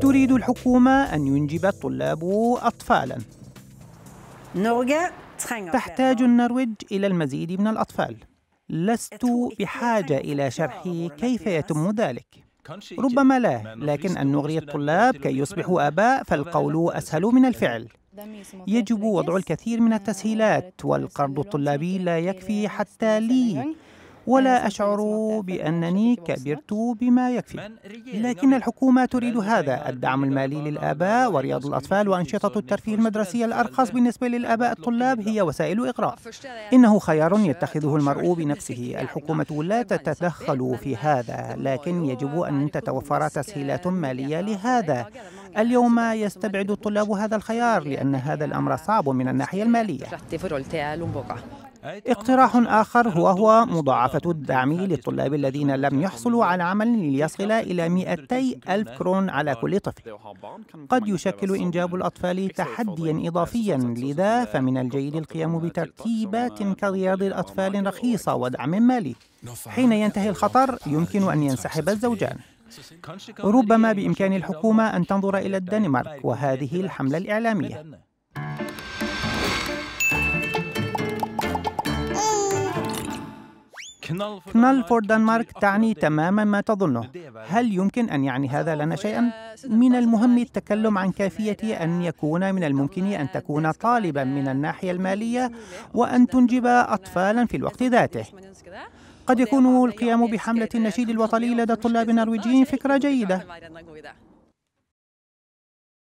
تريد الحكومة أن ينجب الطلاب أطفالا تحتاج النرويج إلى المزيد من الأطفال لست بحاجة إلى شرح كيف يتم ذلك ربما لا لكن أن نغري الطلاب كي يصبحوا آباء فالقول أسهل من الفعل يجب وضع الكثير من التسهيلات والقرض الطلابي لا يكفي حتى لي ولا أشعر بأنني كبرت بما يكفي لكن الحكومة تريد هذا الدعم المالي للآباء ورياض الأطفال وأنشطة الترفيه المدرسية الأرخص بالنسبة للآباء الطلاب هي وسائل إغراء إنه خيار يتخذه المرء بنفسه الحكومة لا تتدخل في هذا لكن يجب أن تتوفر تسهيلات مالية لهذا اليوم يستبعد الطلاب هذا الخيار لأن هذا الأمر صعب من الناحية المالية اقتراح آخر هو هو مضاعفة الدعم للطلاب الذين لم يحصلوا على عمل ليصل إلى 200 ألف كرون على كل طفل قد يشكل إنجاب الأطفال تحديا إضافيا لذا فمن الجيد القيام بترتيبات كرياض الأطفال رخيصة ودعم مالي حين ينتهي الخطر يمكن أن ينسحب الزوجان ربما بإمكان الحكومة أن تنظر إلى الدنمارك وهذه الحملة الإعلامية كنال فور دنمارك تعني تماما ما تظنه هل يمكن أن يعني هذا لنا شيئا؟ من المهم التكلم عن كيفية أن يكون من الممكن أن تكون طالبا من الناحية المالية وأن تنجب أطفالا في الوقت ذاته قد يكون القيام بحملة النشيد الوطني لدى الطلاب النرويجيين فكرة جيدة